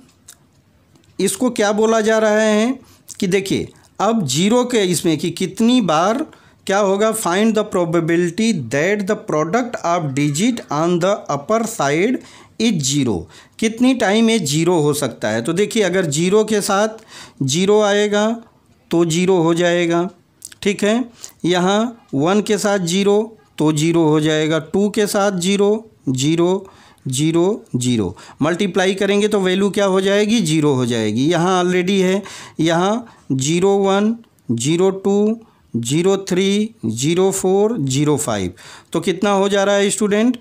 इसको क्या बोला जा रहा है कि देखिए अब जीरो के इसमें कि कितनी बार क्या होगा find the probability that the product of digit on the upper side is zero कितनी टाइम ये जीरो हो सकता है तो देखिए अगर जीरो के साथ जीरो आएगा तो जीरो हो जाएगा ठीक है यहाँ वन के साथ जीरो तो जीरो हो जाएगा टू के साथ zero zero zero zero multiply करेंगे तो वैल्यू क्या हो जाएगी जीरो हो जाएगी यहाँ ऑलरेडी है यहाँ zero one zero two zero three zero four zero five तो कितना हो जा रहा है स्टूडेंट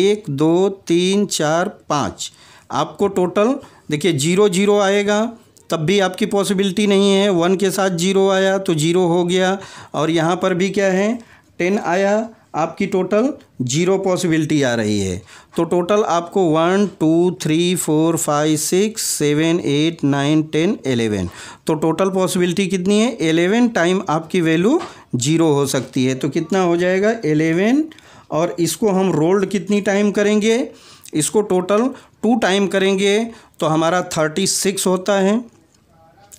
एक दो तीन चार पाँच आपको टोटल देखिए जीरो जीरो आएगा तब भी आपकी पॉसिबिलिटी नहीं है वन के साथ जीरो आया तो जीरो हो गया और यहाँ पर भी क्या है टेन आया आपकी टोटल जीरो पॉसिबिलिटी आ रही है तो टोटल आपको one two three four five six seven eight nine ten eleven तो टोटल पॉसिबिलिटी कितनी है एलेवन टाइम आपकी वैल्यू जीरो हो सकती है तो कितना हो जाएगा एलेवन और इसको हम रोल्ड कितनी टाइम करेंगे इसको टोटल टू टाइम करेंगे तो हमारा थर्टी सिक्स होता है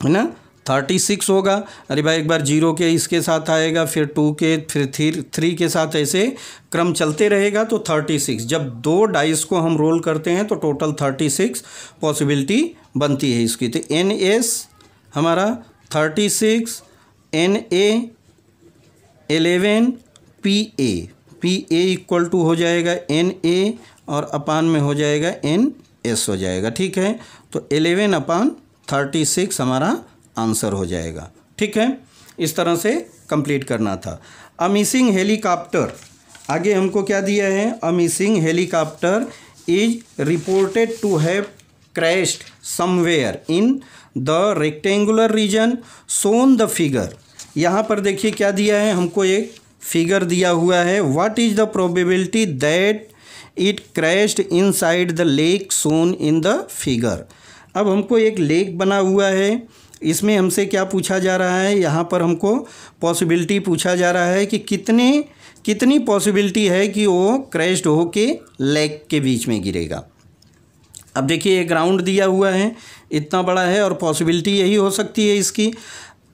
है ना थर्टी सिक्स होगा अरे भाई एक बार जीरो के इसके साथ आएगा फिर टू के फिर थ्री थ्री के साथ ऐसे क्रम चलते रहेगा तो थर्टी सिक्स जब दो डाइस को हम रोल करते हैं तो टोटल थर्टी सिक्स पॉसिबिलिटी बनती है इसकी तो एन एस हमारा thirty six N A eleven P A P A equal to हो जाएगा एन ए और अपान में हो जाएगा एन एस हो जाएगा ठीक है तो एलेवन अपान थर्टी सिक्स हमारा आंसर हो जाएगा ठीक है इस तरह से कंप्लीट करना था अ मिसिंग हेलीकॉप्टर आगे हमको क्या दिया है a missing helicopter is reported to have crashed somewhere in the rectangular region shown the figure यहाँ पर देखिए क्या दिया है हमको एक फिगर दिया हुआ है what is the probability that it crashed inside the lake shown in the figure अब हमको एक लेक बना हुआ है इसमें हमसे क्या पूछा जा रहा है यहाँ पर हमको पॉसिबिलिटी पूछा जा रहा है कि कितने कितनी पॉसिबिलिटी है कि वो क्रैश्ड हो के लेक के बीच में गिरेगा अब देखिए ये ग्राउंड दिया हुआ है इतना बड़ा है और पॉसिबिलिटी यही हो सकती है इसकी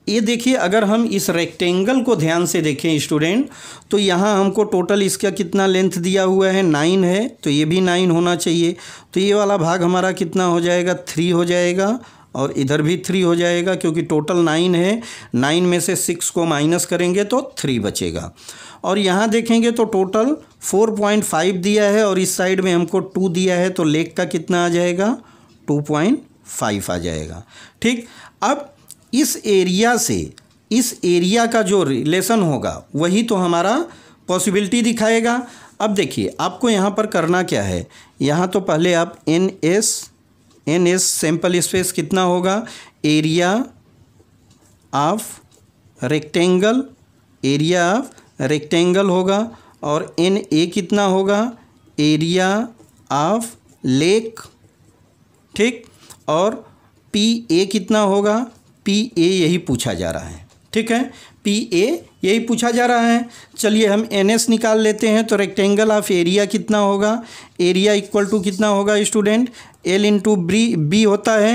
ये देखिए अगर हम इस रेक्टेंगल को ध्यान से देखें स्टूडेंट तो यहाँ हमको टोटल इसका कितना लेंथ दिया हुआ है नाइन है तो ये भी नाइन होना चाहिए तो ये वाला भाग हमारा कितना हो जाएगा थ्री हो जाएगा और इधर भी थ्री हो जाएगा क्योंकि टोटल नाइन है नाइन में से सिक्स को माइनस करेंगे तो थ्री बचेगा और यहाँ देखेंगे तो टोटल फोर पॉइंट फाइव दिया है और इस साइड में हमको टू दिया है तो लेक का कितना आ जाएगा टू पॉइंट फाइव आ जाएगा ठीक अब इस एरिया से इस एरिया का जो रिलेशन होगा वही तो हमारा पॉसिबिलिटी दिखाएगा अब देखिए आपको यहाँ पर करना क्या है यहाँ तो पहले आप N S N S sample space कितना होगा area of rectangle area of rectangle होगा और एन ए कितना होगा एरिया ऑफ लेक ठीक और पी ए कितना होगा पी ए यही पूछा जा रहा है ठीक है पी ए यही पूछा जा रहा है चलिए हम एन एस निकाल लेते हैं तो रेक्टेंगल ऑफ एरिया कितना होगा एरिया इक्वल टू कितना होगा student L into B B होता है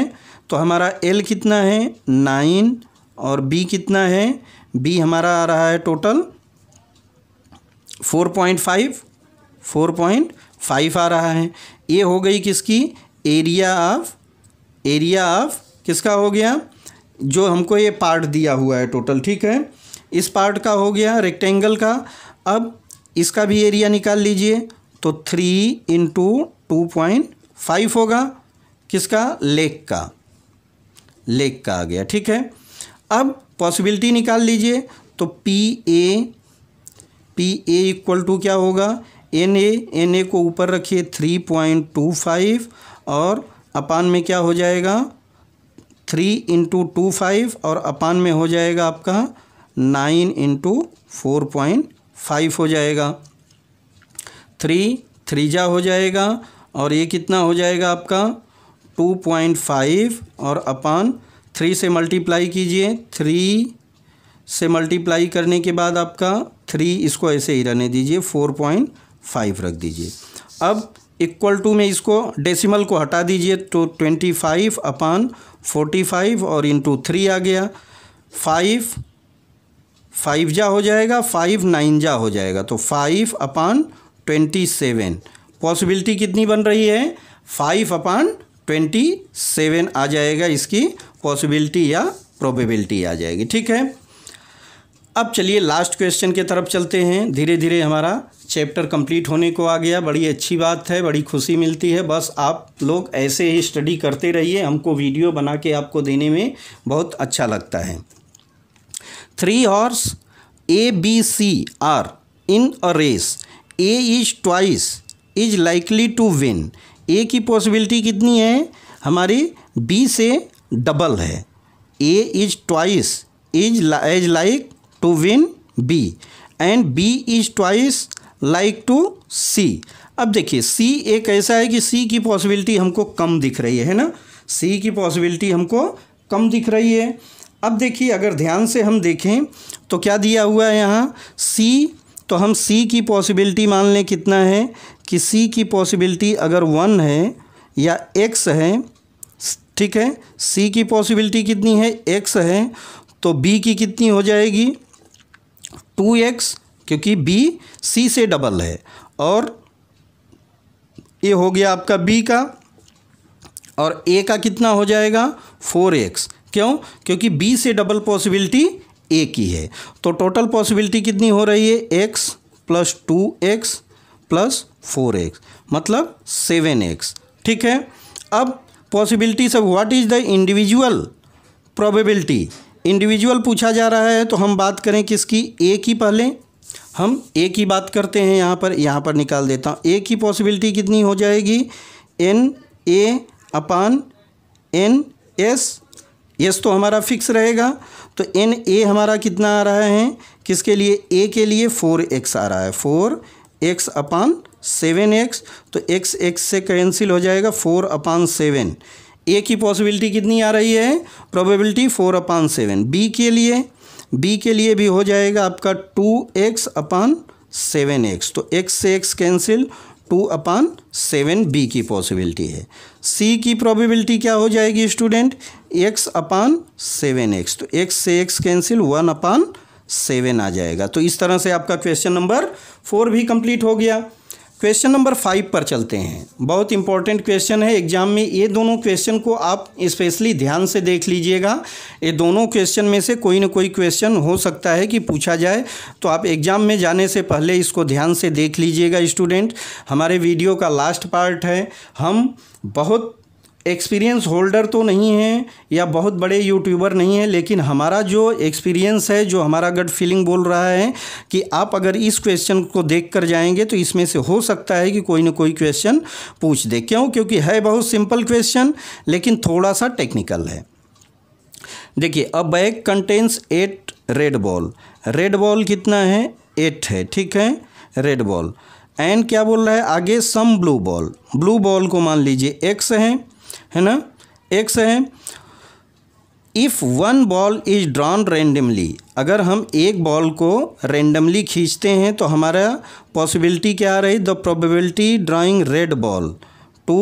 तो हमारा एल कितना है नाइन और बी कितना है बी हमारा आ रहा है total four point five four point five आ रहा है ये हो गई किसकी एरिया ऑफ एरिया ऑफ किसका हो गया जो हमको ये पार्ट दिया हुआ है टोटल ठीक है इस पार्ट का हो गया रेक्टेंगल का अब इसका भी एरिया निकाल लीजिए तो three into two point five होगा किसका लेक का लेक का आ गया ठीक है अब पॉसिबिलिटी निकाल लीजिए तो P A P A equal to क्या होगा एन ए एन ए को ऊपर रखिए थ्री पॉइंट टू फाइव और अपान में क्या हो जाएगा थ्री इंटू टू फाइव और अपान में हो जाएगा आपका nine into four point five हो जाएगा थ्री थ्री जा हो जाएगा और ये कितना हो जाएगा आपका टू पॉइंट फाइव और अपान थ्री से मल्टीप्लाई कीजिए थ्री से मल्टीप्लाई करने के बाद आपका थ्री इसको ऐसे ही रहने दीजिए फोर पॉइंट फाइव रख दीजिए अब इक्वल टू में इसको डेसिमल को हटा दीजिए तो twenty five upon forty five और इंटू थ्री आ गया फाइव फाइव जा हो जाएगा फाइव नाइन जा हो जाएगा तो five upon twenty seven possibility कितनी बन रही है फाइव अपान ट्वेंटी सेवन आ जाएगा इसकी पॉसिबिलिटी या प्रोबेबिलिटी आ जाएगी ठीक है अब चलिए लास्ट क्वेश्चन के तरफ चलते हैं धीरे धीरे हमारा चैप्टर कंप्लीट होने को आ गया बड़ी अच्छी बात है बड़ी खुशी मिलती है बस आप लोग ऐसे ही स्टडी करते रहिए हमको वीडियो बना के आपको देने में बहुत अच्छा लगता है three horse A B C are in a race A is twice is likely to win A की पॉसिबिलिटी कितनी है हमारी बी से डबल है A is twice is as like to win B एंड B is twice like to C अब देखिए C एक ऐसा है कि C की पॉसिबिलिटी हमको कम दिख रही है ना C की पॉसिबिलिटी हमको कम दिख रही है अब देखिए अगर ध्यान से हम देखें तो क्या दिया हुआ है यहाँ C तो हम C की पॉसिबिलिटी मान लें कितना है कि C की पॉसिबिलिटी अगर वन है या X है ठीक है C की पॉसिबिलिटी कितनी है X है तो B की कितनी हो जाएगी टू एक्स क्योंकि बी सी से डबल है और ये हो गया आपका बी का और ए का कितना हो जाएगा फोर एक्स क्यों क्योंकि बी से डबल पॉसिबिलिटी ए की है तो टोटल पॉसिबिलिटी कितनी हो रही है x plus two x plus four x मतलब सेवन एक्स ठीक है अब पॉसिबिलिटी सब what is the individual probability individual पूछा जा रहा है तो हम बात करें किसकी ए की पहले हम ए की बात करते हैं यहाँ पर यहाँ पर निकाल देता हूँ ए की पॉसिबिलिटी कितनी हो जाएगी N A upon N S S तो हमारा फिक्स रहेगा तो एन ए हमारा कितना आ रहा है किसके लिए ए के लिए फोर एक्स आ रहा है four x upon seven x तो एक्स एक्स से कैंसिल हो जाएगा फोर अपान सेवन ए की पॉसिबिलिटी कितनी आ रही है probability four upon seven B के लिए बी के लिए भी हो जाएगा आपका two x upon seven x तो एक्स से x cancel two upon seven B की पॉसिबिलिटी है सी की प्रोबेबिलिटी क्या हो जाएगी student x upon seven x तो एक्स से x cancel one upon seven आ जाएगा तो इस तरह से आपका क्वेश्चन नंबर फोर भी कंप्लीट हो गया क्वेश्चन नंबर फाइव पर चलते हैं बहुत इंपॉर्टेंट क्वेश्चन है एग्जाम में ये दोनों क्वेश्चन को आप स्पेशली ध्यान से देख लीजिएगा ये दोनों क्वेश्चन में से कोई ना कोई क्वेश्चन हो सकता है कि पूछा जाए तो आप एग्जाम में जाने से पहले इसको ध्यान से देख लीजिएगा स्टूडेंट हमारे वीडियो का लास्ट पार्ट है हम बहुत एक्सपीरियंस होल्डर तो नहीं है या बहुत बड़े यूट्यूबर नहीं है लेकिन हमारा जो एक्सपीरियंस है जो हमारा गट फीलिंग बोल रहा है कि आप अगर इस क्वेश्चन को देख कर जाएंगे तो इसमें से हो सकता है कि कोई ना कोई क्वेश्चन पूछ दे क्यों क्योंकि है बहुत सिंपल क्वेश्चन लेकिन थोड़ा सा टेक्निकल है देखिए a bag contains eight red ball red ball कितना है एट है ठीक है रेड बॉल एंड क्या बोल रहा है आगे some blue ball blue ball को मान लीजिए एक्स है है ना एक से है if one ball is drawn randomly अगर हम एक बॉल को रेंडमली खींचते हैं तो हमारा पॉसिबिलिटी क्या आ रही the probability drawing red ball to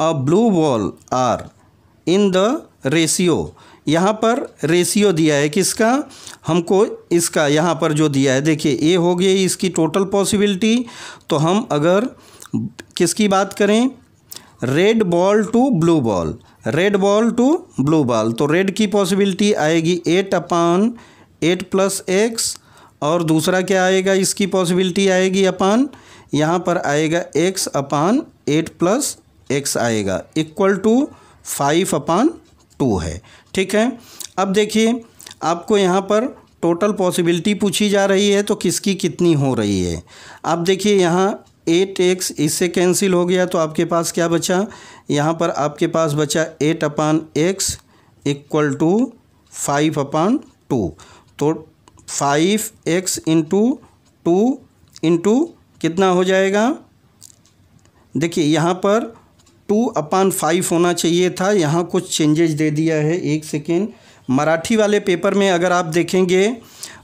a blue ball are in the ratio यहाँ पर रेशियो दिया है किसका हमको इसका यहाँ पर जो दिया है देखिए ए हो गई इसकी टोटल पॉसिबिलिटी तो हम अगर किसकी बात करें red ball to blue ball red ball to blue ball तो रेड की पॉसिबिलिटी आएगी eight upon eight plus x और दूसरा क्या आएगा इसकी पॉसिबिलिटी आएगी अपान यहाँ पर आएगा x upon eight plus x आएगा equal to five upon two है ठीक है अब देखिए आपको यहाँ पर टोटल पॉसिबिलिटी पूछी जा रही है तो किसकी कितनी हो रही है आप देखिए यहाँ एट एक्स इससे कैंसिल हो गया तो आपके पास क्या बचा यहाँ पर आपके पास बचा eight upon x equal to five upon two तो five x into two into कितना हो जाएगा देखिए यहाँ पर टू अपान फाइव होना चाहिए था यहाँ कुछ चेंजेस दे दिया है एक सेकेंड मराठी वाले पेपर में अगर आप देखेंगे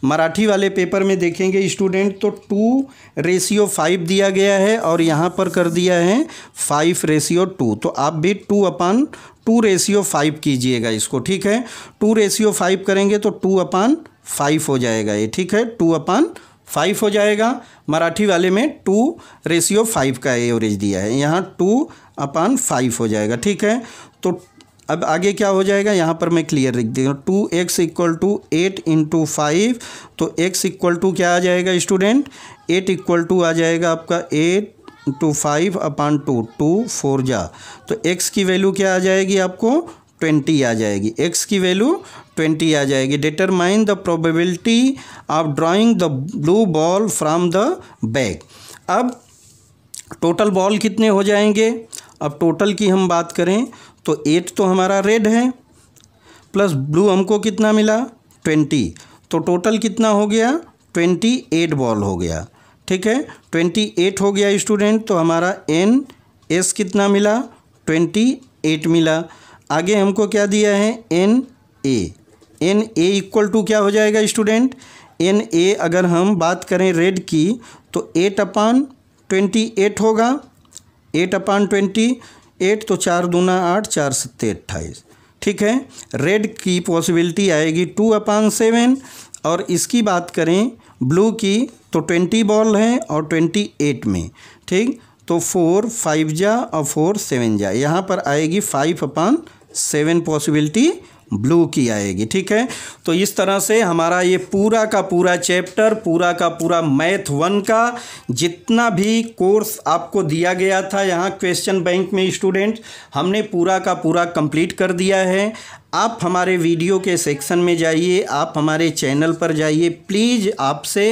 मराठी वाले पेपर में देखेंगे स्टूडेंट तो टू रेशियो फाइव दिया गया है और यहाँ पर कर दिया है फाइव रेशियो टू तो आप भी two upon two ratio five कीजिएगा इसको ठीक है टू रेशियो फाइव करेंगे तो टू अपान फाइव हो जाएगा ये ठीक है टू अपान फाइव हो जाएगा मराठी वाले में टू रेशियो फाइव का एवरेज दिया है यहाँ टू अपान फाइव हो जाएगा ठीक है तो अब आगे क्या हो जाएगा यहाँ पर मैं क्लियर लिख देता two x equal to eight into five तो एक्स इक्वल टू क्या आ जाएगा स्टूडेंट एट इक्वल टू आ जाएगा आपका eight two five upon two two four जा तो एक्स की वैल्यू क्या आ जाएगी आपको ट्वेंटी आ जाएगी एक्स की वैल्यू ट्वेंटी आ जाएगी determine the probability of drawing the blue ball from the bag अब टोटल बॉल कितने हो जाएंगे अब टोटल की हम बात करें तो एट तो हमारा रेड है प्लस ब्लू हमको कितना मिला ट्वेंटी तो टोटल कितना हो गया ट्वेंटी एट बॉल हो गया ठीक है ट्वेंटी एट हो गया स्टूडेंट तो हमारा एन एस कितना मिला ट्वेंटी एट मिला आगे हमको क्या दिया है N A N A equal to क्या हो जाएगा स्टूडेंट एन ए अगर हम बात करें रेड की तो एट अपान ट्वेंटी एट होगा एट अपान ट्वेंटी एट तो चार दूना आठ चार सत्ते अट्ठाईस ठीक है रेड की पॉसिबिलिटी आएगी टू अपान सेवन और इसकी बात करें ब्लू की तो ट्वेंटी बॉल है और ट्वेंटी एट में ठीक तो फोर फाइव जा और फोर सेवन जा यहाँ पर आएगी five upon seven possibility blue की आएगी ठीक है तो इस तरह से हमारा ये पूरा का पूरा चैप्टर पूरा का पूरा मैथ वन का जितना भी कोर्स आपको दिया गया था यहाँ क्वेश्चन बैंक में स्टूडेंट हमने पूरा का पूरा कंप्लीट कर दिया है आप हमारे वीडियो के सेक्शन में जाइए आप हमारे चैनल पर जाइए प्लीज़ आपसे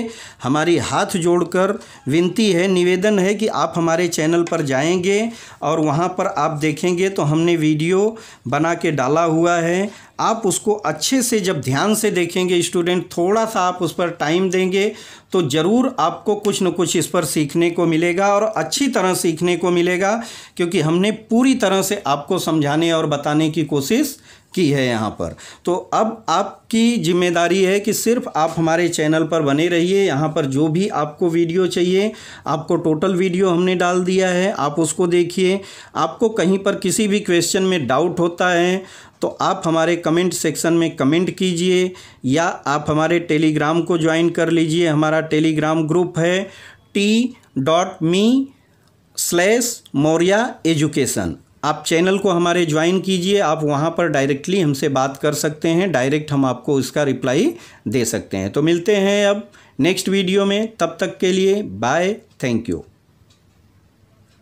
हमारी हाथ जोड़कर विनती है निवेदन है कि आप हमारे चैनल पर जाएंगे और वहाँ पर आप देखेंगे तो हमने वीडियो बना के डाला हुआ है आप उसको अच्छे से जब ध्यान से देखेंगे स्टूडेंट थोड़ा सा आप उस पर टाइम देंगे तो ज़रूर आपको कुछ न कुछ इस पर सीखने को मिलेगा और अच्छी तरह सीखने को मिलेगा क्योंकि हमने पूरी तरह से आपको समझाने और बताने की कोशिश की है यहाँ पर तो अब आपकी जिम्मेदारी है कि सिर्फ आप हमारे चैनल पर बने रहिए यहाँ पर जो भी आपको वीडियो चाहिए आपको टोटल वीडियो हमने डाल दिया है आप उसको देखिए आपको कहीं पर किसी भी क्वेश्चन में डाउट होता है तो आप हमारे कमेंट सेक्शन में कमेंट कीजिए या आप हमारे टेलीग्राम को ज्वाइन कर लीजिए हमारा टेलीग्राम ग्रुप है T dot me slash Maurya education आप चैनल को हमारे ज्वाइन कीजिए आप वहाँ पर डायरेक्टली हमसे बात कर सकते हैं डायरेक्ट हम आपको उसका रिप्लाई दे सकते हैं तो मिलते हैं अब नेक्स्ट वीडियो में तब तक के लिए बाय थैंक यू